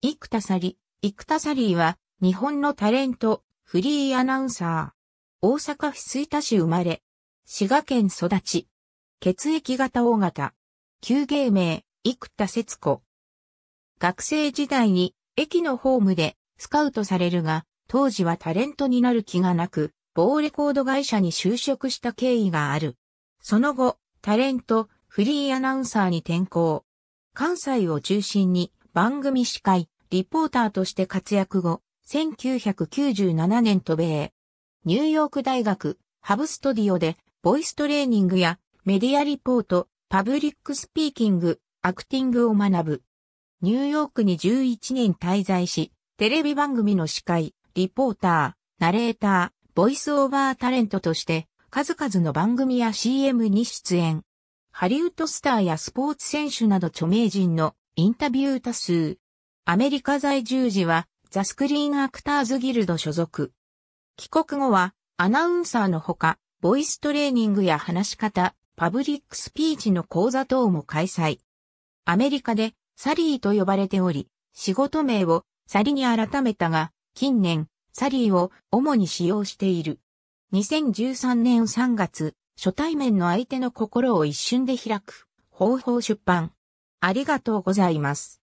生田サリ、生田サリーは、日本のタレント、フリーアナウンサー。大阪府吹田市生まれ。滋賀県育ち。血液型大型。旧芸名、生田節子。学生時代に、駅のホームで、スカウトされるが、当時はタレントになる気がなく、某レコード会社に就職した経緯がある。その後、タレント、フリーアナウンサーに転向。関西を中心に、番組司会、リポーターとして活躍後、1997年渡米。ニューヨーク大学、ハブストディオで、ボイストレーニングや、メディアリポート、パブリックスピーキング、アクティングを学ぶ。ニューヨークに11年滞在し、テレビ番組の司会、リポーター、ナレーター、ボイスオーバータレントとして、数々の番組や CM に出演。ハリウッドスターやスポーツ選手など著名人のインタビュー多数。アメリカ在住時は、ザ・スクリーン・アクターズ・ギルド所属。帰国後は、アナウンサーのほか、ボイストレーニングや話し方、パブリックスピーチの講座等も開催。アメリカで、サリーと呼ばれており、仕事名をサリに改めたが、近年、サリーを主に使用している。2013年3月、初対面の相手の心を一瞬で開く、方法出版。ありがとうございます。